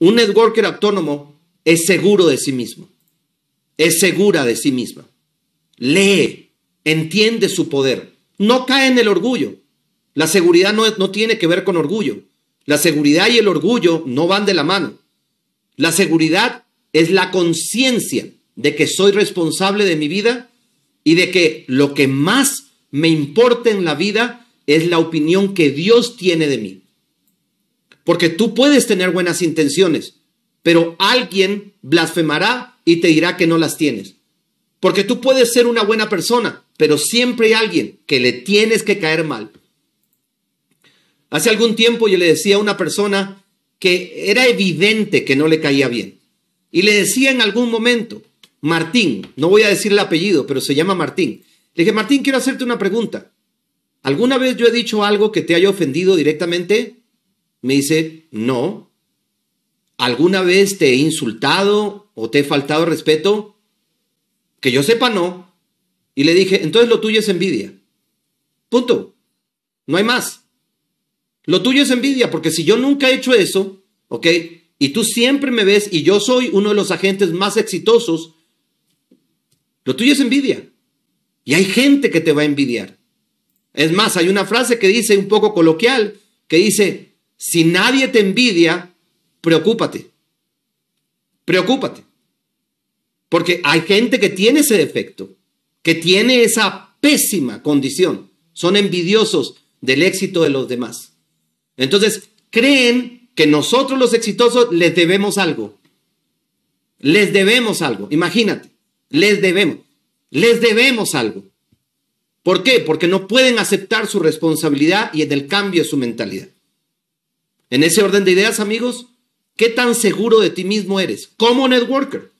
Un networker autónomo es seguro de sí mismo, es segura de sí misma. Lee, entiende su poder, no cae en el orgullo. La seguridad no, no tiene que ver con orgullo. La seguridad y el orgullo no van de la mano. La seguridad es la conciencia de que soy responsable de mi vida y de que lo que más me importa en la vida es la opinión que Dios tiene de mí. Porque tú puedes tener buenas intenciones, pero alguien blasfemará y te dirá que no las tienes. Porque tú puedes ser una buena persona, pero siempre hay alguien que le tienes que caer mal. Hace algún tiempo yo le decía a una persona que era evidente que no le caía bien. Y le decía en algún momento, Martín, no voy a decir el apellido, pero se llama Martín. Le dije, Martín, quiero hacerte una pregunta. ¿Alguna vez yo he dicho algo que te haya ofendido directamente? Me dice, no. ¿Alguna vez te he insultado o te he faltado respeto? Que yo sepa, no. Y le dije, entonces lo tuyo es envidia. Punto. No hay más. Lo tuyo es envidia, porque si yo nunca he hecho eso, ¿ok? Y tú siempre me ves y yo soy uno de los agentes más exitosos, lo tuyo es envidia. Y hay gente que te va a envidiar. Es más, hay una frase que dice un poco coloquial, que dice, si nadie te envidia, preocúpate. Preocúpate. Porque hay gente que tiene ese defecto, que tiene esa pésima condición. Son envidiosos del éxito de los demás. Entonces, creen que nosotros los exitosos les debemos algo. Les debemos algo. Imagínate, les debemos. Les debemos algo. ¿Por qué? Porque no pueden aceptar su responsabilidad y el cambio de su mentalidad. En ese orden de ideas, amigos, ¿qué tan seguro de ti mismo eres? Como networker,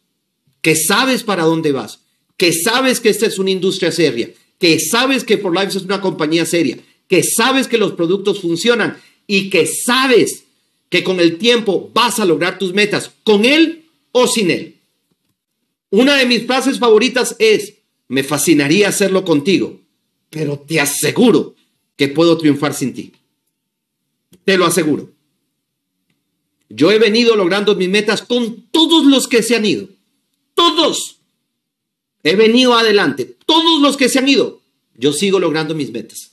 que sabes para dónde vas, que sabes que esta es una industria seria, que sabes que For Life es una compañía seria, que sabes que los productos funcionan y que sabes que con el tiempo vas a lograr tus metas, con él o sin él. Una de mis frases favoritas es, me fascinaría hacerlo contigo, pero te aseguro que puedo triunfar sin ti. Te lo aseguro. Yo he venido logrando mis metas con todos los que se han ido. Todos. He venido adelante. Todos los que se han ido. Yo sigo logrando mis metas.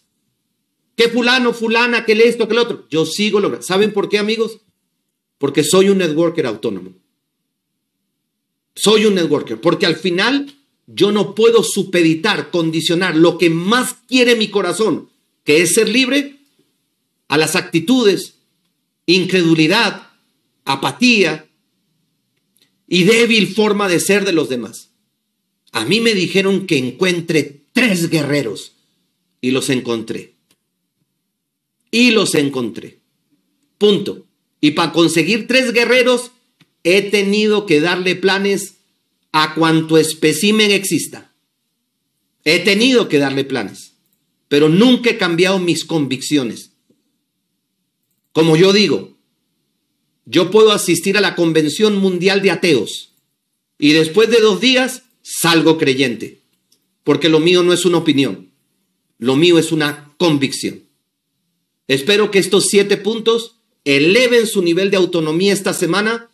Que fulano, fulana, que esto, que el otro. Yo sigo logrando. ¿Saben por qué, amigos? Porque soy un networker autónomo. Soy un networker. Porque al final yo no puedo supeditar, condicionar lo que más quiere mi corazón, que es ser libre, a las actitudes, incredulidad, apatía y débil forma de ser de los demás. A mí me dijeron que encuentre tres guerreros y los encontré. Y los encontré. Punto. Y para conseguir tres guerreros he tenido que darle planes a cuanto especimen exista. He tenido que darle planes, pero nunca he cambiado mis convicciones. Como yo digo, yo puedo asistir a la Convención Mundial de Ateos y después de dos días salgo creyente, porque lo mío no es una opinión, lo mío es una convicción. Espero que estos siete puntos eleven su nivel de autonomía esta semana,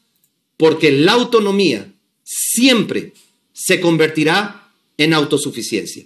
porque la autonomía siempre se convertirá en autosuficiencia.